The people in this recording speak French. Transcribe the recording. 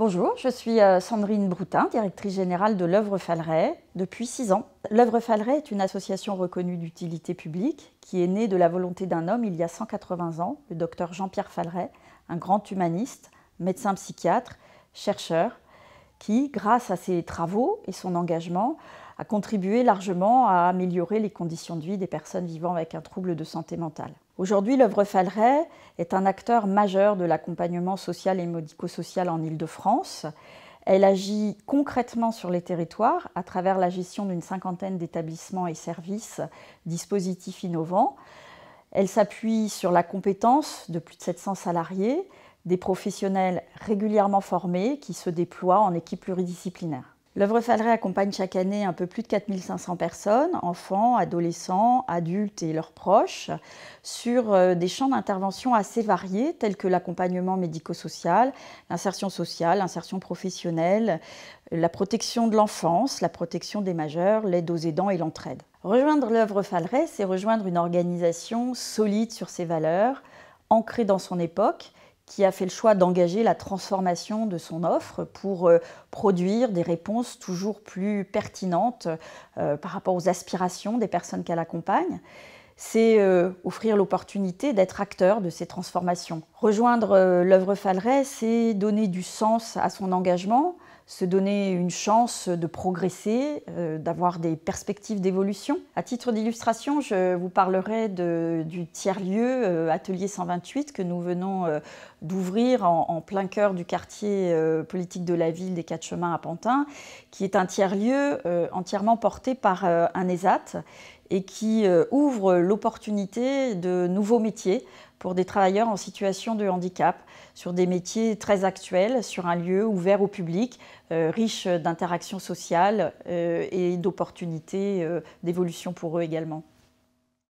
Bonjour, je suis euh, Sandrine Broutin, directrice générale de l'œuvre Falray depuis six ans. L'œuvre Falray est une association reconnue d'utilité publique qui est née de la volonté d'un homme il y a 180 ans, le docteur Jean-Pierre Falray, un grand humaniste, médecin psychiatre, chercheur, qui, grâce à ses travaux et son engagement, a contribué largement à améliorer les conditions de vie des personnes vivant avec un trouble de santé mentale. Aujourd'hui, l'œuvre Falray est un acteur majeur de l'accompagnement social et médico-social en Ile-de-France. Elle agit concrètement sur les territoires à travers la gestion d'une cinquantaine d'établissements et services, dispositifs innovants. Elle s'appuie sur la compétence de plus de 700 salariés, des professionnels régulièrement formés qui se déploient en équipe pluridisciplinaire. L'œuvre Falray accompagne chaque année un peu plus de 4500 personnes, enfants, adolescents, adultes et leurs proches, sur euh, des champs d'intervention assez variés, tels que l'accompagnement médico-social, l'insertion sociale, l'insertion professionnelle, la protection de l'enfance, la protection des majeurs, l'aide aux aidants et l'entraide. Rejoindre l'œuvre Falray, c'est rejoindre une organisation solide sur ses valeurs, ancrée dans son époque qui a fait le choix d'engager la transformation de son offre pour euh, produire des réponses toujours plus pertinentes euh, par rapport aux aspirations des personnes qu'elle accompagne. C'est euh, offrir l'opportunité d'être acteur de ces transformations. Rejoindre l'œuvre Falleret, c'est donner du sens à son engagement, se donner une chance de progresser, euh, d'avoir des perspectives d'évolution. À titre d'illustration, je vous parlerai du tiers-lieu euh, Atelier 128 que nous venons euh, d'ouvrir en, plein cœur du quartier politique de la ville des Quatre Chemins à Pantin, qui est un tiers-lieu entièrement porté par un ESAT et qui euh, ouvre l'opportunité de nouveaux métiers pour des travailleurs en situation de handicap, sur des métiers très actuels, sur un lieu ouvert au public, euh, riche d'interactions sociales euh, et d'opportunités d'évolution pour eux également.